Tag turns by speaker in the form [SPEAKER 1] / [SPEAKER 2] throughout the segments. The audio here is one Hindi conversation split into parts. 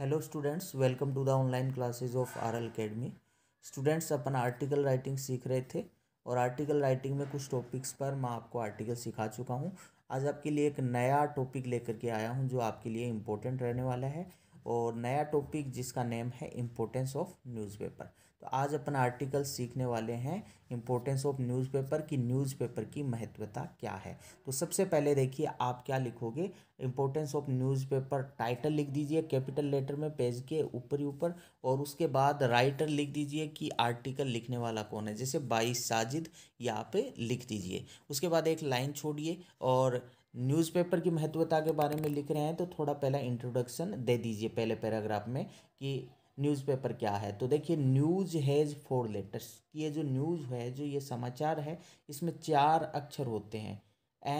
[SPEAKER 1] hello students welcome to the online classes of R L academy students अपन आर्टिकल राइटिंग सीख रहे थे और आर्टिकल राइटिंग में कुछ टॉपिक्स पर मैं आपको आर्टिकल सिखा चुका हूँ आज आपके लिए एक नया टॉपिक लेकर के आया हूँ जो आपके लिए इम्पोर्टेंट रहने वाला है और नया टॉपिक जिसका नेम है इम्पोर्टेंस ऑफ न्यूज़पेपर तो आज अपन आर्टिकल सीखने वाले हैं इम्पोर्टेंस ऑफ न्यूज़पेपर की न्यूज़पेपर की महत्वता क्या है तो सबसे पहले देखिए आप क्या लिखोगे इम्पोर्टेंस ऑफ न्यूज़पेपर टाइटल लिख दीजिए कैपिटल लेटर में पेज के ऊपर ही ऊपर और उसके बाद राइटर लिख दीजिए कि आर्टिकल लिखने वाला कौन है जैसे बाईस साजिद यहाँ पे लिख दीजिए उसके बाद एक लाइन छोड़िए और न्यूज़पेपर की महत्वता के बारे में लिख रहे हैं तो थोड़ा पहला इंट्रोडक्शन दे दीजिए पहले पैराग्राफ में कि न्यूज़पेपर क्या है तो देखिए न्यूज़ हैज़ फोर लेटर्स ये जो न्यूज़ है जो ये समाचार है इसमें चार अक्षर होते हैं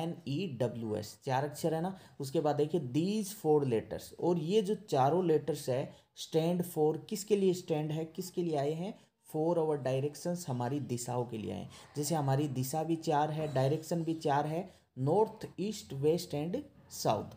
[SPEAKER 1] एन ई डब्ल्यू एस चार अक्षर है ना उसके बाद देखिए दीज फोर लेटर्स और ये जो चारों लेटर्स है स्टैंड फोर किसके लिए स्टैंड है किसके लिए आए हैं फोर आवर डायरेक्शंस हमारी दिशाओं के लिए आए जैसे हमारी दिशा भी चार है डायरेक्शन भी चार है north east west and south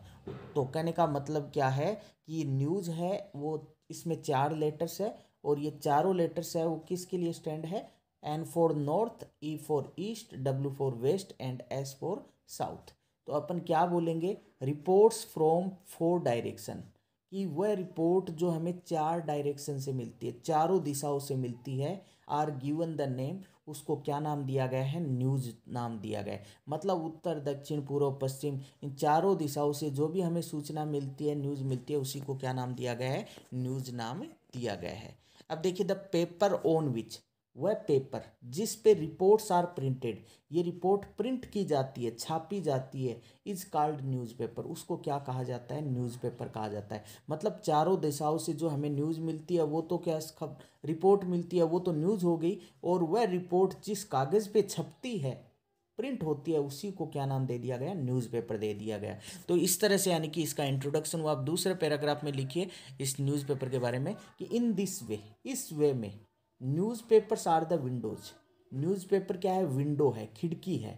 [SPEAKER 1] तो कहने का मतलब क्या है कि न्यूज़ है वो इसमें चार लेटर्स है और ये चारों लेटर्स है वो किसके लिए स्टैंड है N for north E for east W for west and S for south तो अपन क्या बोलेंगे रिपोर्ट्स फ्रॉम फोर डायरेक्शन कि वह रिपोर्ट जो हमें चार डायरेक्शन से मिलती है चारों दिशाओं से मिलती है आर गिवन द नेम उसको क्या नाम दिया गया है न्यूज नाम दिया गया है मतलब उत्तर दक्षिण पूर्व पश्चिम इन चारों दिशाओं से जो भी हमें सूचना मिलती है न्यूज मिलती है उसी को क्या नाम दिया गया है न्यूज नाम दिया गया है अब देखिए द पेपर ओन विच वह पेपर जिस पे रिपोर्ट्स आर प्रिंटेड ये रिपोर्ट प्रिंट की जाती है छापी जाती है इज कॉल्ड न्यूज़पेपर उसको क्या कहा जाता है न्यूज़पेपर कहा जाता है मतलब चारों दिशाओं से जो हमें न्यूज़ मिलती है वो तो क्या खबर रिपोर्ट मिलती है वो तो न्यूज़ हो गई और वह रिपोर्ट जिस कागज़ पे छपती है प्रिंट होती है उसी को क्या नाम दे दिया गया न्यूज़पेपर दे दिया गया तो इस तरह से यानी कि इसका इंट्रोडक्शन वो आप दूसरे पैराग्राफ में लिखिए इस न्यूज़पेपर के बारे में कि इन दिस वे इस वे में newspapers are the windows newspaper क्या है विंडो है खिड़की है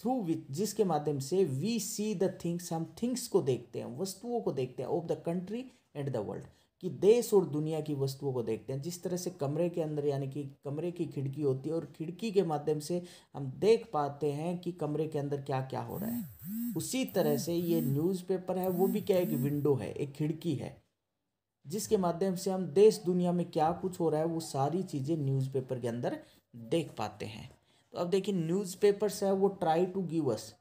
[SPEAKER 1] थ्रू विच जिसके माध्यम से वी सी द थिंग्स हम थिंग्स को देखते हैं वस्तुओं को देखते हैं of the country and the world कि देश और दुनिया की वस्तुओं को देखते हैं जिस तरह से कमरे के अंदर यानी कि कमरे की खिड़की होती है और खिड़की के माध्यम से हम देख पाते हैं कि कमरे के अंदर क्या क्या हो रहा है उसी तरह से ये न्यूज़पेपर है वो भी क्या एक विंडो है एक खिड़की है जिसके माध्यम से हम देश दुनिया में क्या कुछ हो रहा है वो सारी चीज़ें न्यूज़पेपर के अंदर देख पाते हैं तो अब देखिए न्यूज़पेपर्स है वो try to give us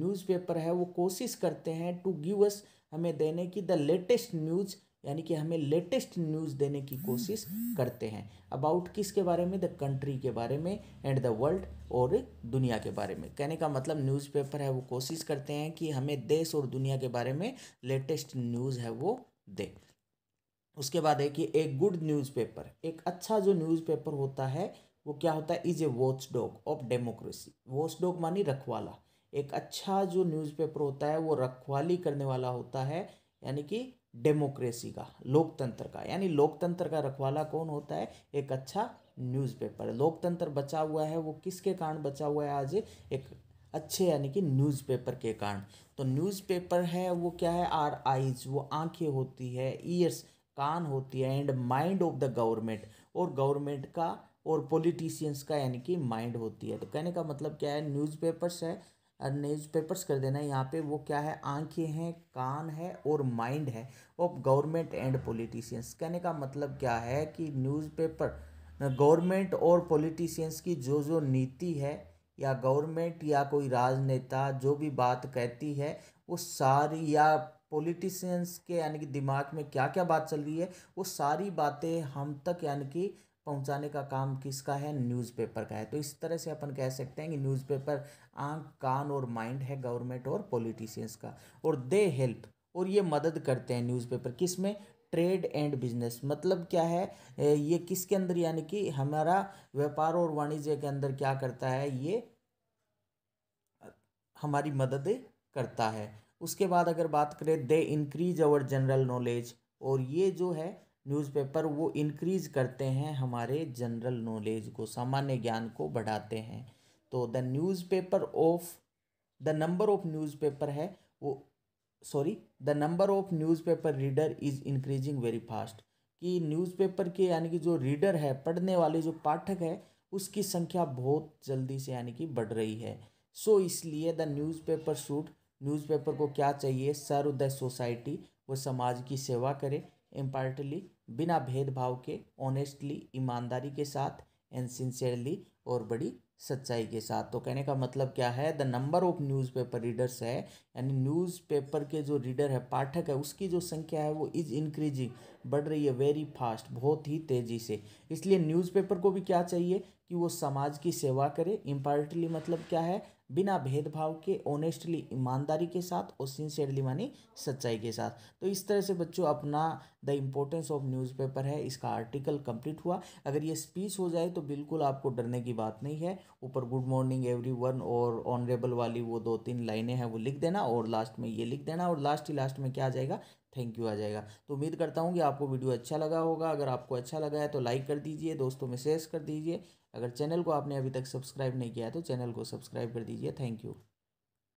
[SPEAKER 1] newspaper है वो कोशिश करते हैं टू गिव अस हमें देने की द लेटेस्ट न्यूज़ यानी कि हमें लेटेस्ट न्यूज़ देने की कोशिश करते हैं अबाउट किसके बारे में द कंट्री के बारे में एंड द वर्ल्ड और दुनिया के बारे में कहने का मतलब न्यूज़पेपर है वो कोशिश करते हैं कि हमें देश और दुनिया के बारे में लेटेस्ट न्यूज़ है वो दे उसके बाद है कि एक गुड न्यूज़पेपर एक अच्छा जो न्यूज़पेपर होता है वो क्या होता है is a watch dog of democracy watch dog मानी रखवाला एक अच्छा जो न्यूज़पेपर होता है वो रखवाली करने वाला होता है यानी कि डेमोक्रेसी का लोकतंत्र का यानी लोकतंत्र का रखवाला कौन होता है एक अच्छा न्यूज़पेपर लोकतंत्र बचा हुआ है वो किसके कारण बचा हुआ है आज एक अच्छे यानी कि न्यूज़पेपर के कारण तो न्यूज़पेपर है वो क्या है आर आईज वो आंखें होती है ईयर्स कान होती है and mind of the government और गवर्नमेंट का और पॉलिटिशियंस का यानी कि माइंड होती है तो कहने का मतलब क्या है न्यूज़पेपर्स है न्यूज़पेपर्स कर देना यहाँ पे वो क्या है आंखें हैं कान है और माइंड है ऑफ गवर्नमेंट एंड पॉलिटिशियंस कहने का मतलब क्या है कि न्यूज़पेपर गवर्नमेंट और पॉलिटिशियंस की जो जो नीति है या गवर्नमेंट या कोई राजनेता जो भी बात कहती है वो सारी या पॉलिटिशियंस के यानी कि दिमाग में क्या क्या बात चल रही है वो सारी बातें हम तक यानी कि पहुंचाने का काम किसका है न्यूज़पेपर का है तो इस तरह से अपन कह सकते हैं कि न्यूज़पेपर आंख कान और माइंड है गवर्नमेंट और पॉलिटिशियंस का और दे हेल्प और ये मदद करते हैं न्यूज़पेपर किस में ट्रेड एंड बिजनेस मतलब क्या है ये किसके अंदर यानी कि हमारा व्यापार और वाणिज्य के अंदर क्या करता है ये हमारी मदद करता है उसके बाद अगर बात करें they increase our general knowledge और ये जो है न्यूज़पेपर वो इंक्रीज करते हैं हमारे जनरल नॉलेज को सामान्य ज्ञान को बढ़ाते हैं तो the newspaper of the number of newspaper है वो sorry the number of newspaper reader is increasing very fast कि न्यूज़पेपर के यानी कि जो रीडर है पढ़ने वाले जो पाठक है उसकी संख्या बहुत जल्दी से यानी कि बढ़ रही है सो so, इसलिए द न्यूज़पेपर शूड न्यूज़पेपर को क्या चाहिए सर द सोसाइटी वो समाज की सेवा करे इम्पार्टली बिना भेदभाव के ऑनेस्टली ईमानदारी के साथ एंड सिंसियरली और बड़ी सच्चाई के साथ तो कहने का मतलब क्या है the number of newspaper readers है यानी न्यूज़पेपर के जो रीडर है पाठक है उसकी जो संख्या है वो इज़ इंक्रीजिंग बढ़ रही है वेरी फास्ट बहुत ही तेज़ी से इसलिए न्यूज़पेपर को भी क्या चाहिए कि वो समाज की सेवा करे इम्पार्टली मतलब क्या है बिना भेदभाव के ऑनेस्टली ईमानदारी के साथ और सिंसियरली मानी सच्चाई के साथ तो इस तरह से बच्चों अपना द इम्पोर्टेंस ऑफ न्यूज़पेपर है इसका आर्टिकल कंप्लीट हुआ अगर ये स्पीच हो जाए तो बिल्कुल आपको डरने की बात नहीं है ऊपर गुड मॉर्निंग एवरी वन और ऑनरेबल वाली वो दो तीन लाइनें हैं वो लिख देना और लास्ट में ये लिख देना और लास्ट ही लास्ट में क्या आ जाएगा थैंक यू आ जाएगा तो उम्मीद करता हूँ कि आपको वीडियो अच्छा लगा होगा अगर आपको अच्छा लगा है तो लाइक कर दीजिए दोस्तों में शेयर कर दीजिए अगर चैनल को आपने अभी तक सब्सक्राइब नहीं किया है तो चैनल को सब्सक्राइब कर दीजिए थैंक यू